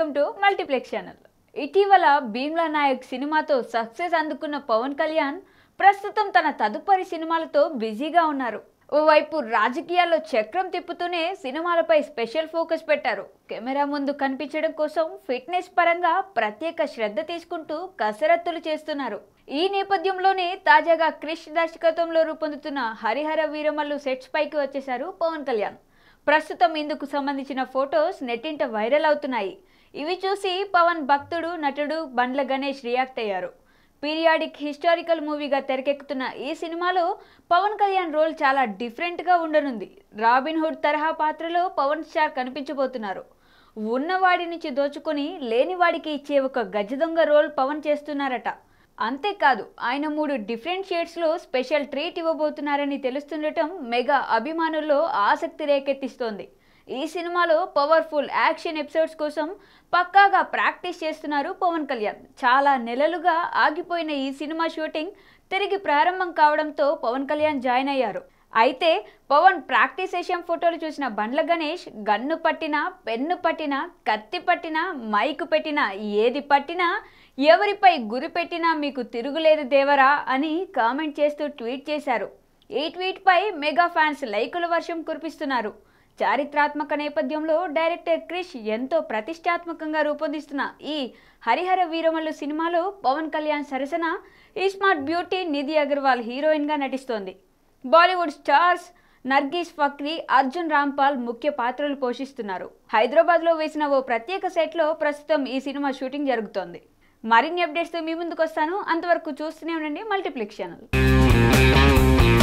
welcome to multiplex channel ఇటీవల భీమ్లా నాయక్ సినిమాతో success అందుకున్న పవన్ కళ్యాణ్ ప్రస్తుతం తన తదుపరి సినిమాలతో బిజీగా ఉన్నారు ఓవైపు రాజకీయాల్లో చక్రం తిప్పుతూనే సినిమాలపై స్పెషల్ ఫోకస్ పెట్టారు కెమెరా ముందు కనిపించడం కోసం ఫిట్నెస్ పరంగా ప్రత్యేక శ్రద్ధ తీసుకుంటూ కసరత్తులు చేస్తున్నారు ఈ నేపథ్యంలోనే తాజాగా క్రిష్ దర్శకత్వంలో రూపొందుతున్న హరిహర వీరమల్లు సెట్స్ పైకి వచ్చేశారు పవన్ కళ్యాణ్ ప్రస్తుతం ఇందుకు సంబంధించిన ఫొటోస్ నెట్టింట వైరల్ అవుతున్నాయి ఇవి చూసి పవన్ భక్తుడు నటుడు బండ్ల గణేష్ రియాక్ట్ అయ్యారు పీరియాడిక్ హిస్టారికల్ మూవీగా తెరకెక్కుతున్న ఈ సినిమాలో పవన్ కళ్యాణ్ రోల్ చాలా డిఫరెంట్గా ఉండనుంది రాబిన్హుడ్ తరహా పాత్రలో పవన్ స్టార్ కనిపించబోతున్నారు ఉన్నవాడి నుంచి దోచుకొని లేనివాడికి ఇచ్చే ఒక గజదొంగ రోల్ పవన్ చేస్తున్నారట అంతేకాదు ఆయన మూడు డిఫరెంట్ షేడ్స్లో స్పెషల్ ట్రీట్ ఇవ్వబోతున్నారని తెలుస్తుండటం మెగా అభిమానుల్లో ఆసక్తి రేకెత్తిస్తోంది ఈ సినిమాలో పవర్ఫుల్ యాక్షన్ ఎపిసోడ్స్ కోసం పక్కాగా ప్రాక్టీస్ చేస్తున్నారు పవన్ కళ్యాణ్ చాలా నెలలుగా ఆగిపోయిన ఈ సినిమా షూటింగ్ తిరిగి ప్రారంభం కావడంతో పవన్ కళ్యాణ్ జాయిన్ అయ్యారు అయితే పవన్ ప్రాక్టీస్ సెషన్ ఫోటోలు చూసిన బండ్ల గణేష్ గన్ను పట్టినా పెన్ను పట్టినా కత్తి పట్టినా మైకు పెట్టినా ఏది పట్టినా ఎవరిపై గురి పెట్టినా మీకు తిరుగులేదు దేవరా అని కామెంట్ చేస్తూ ట్వీట్ చేశారు ఈ ట్వీట్పై మెగా ఫ్యాన్స్ లైకుల వర్షం కురిపిస్తున్నారు చారిత్రాత్మక నేపథ్యంలో డైరెక్టర్ క్రిష్ ఎంతో ప్రతిష్టాత్మకంగా రూపొందిస్తున్న ఈ హరిహర వీరమల్లు సినిమాలో పవన్ కళ్యాణ్ సరసన ఈ స్మార్ట్ బ్యూటీ నిధి అగర్వాల్ హీరోయిన్గా నటిస్తోంది బాలీవుడ్ స్టార్స్ నర్గీస్ ఫక్రీ అర్జున్ రాంపాల్ ముఖ్య పాత్రలు పోషిస్తున్నారు హైదరాబాద్లో వేసిన ఓ ప్రత్యేక సెట్లో ప్రస్తుతం ఈ సినిమా షూటింగ్ జరుగుతోంది మరిన్ని తో మీ ముందుకు వస్తాను అంతవరకు చూస్తూనే ఉండండి మల్టీప్లెక్స్ ఛానల్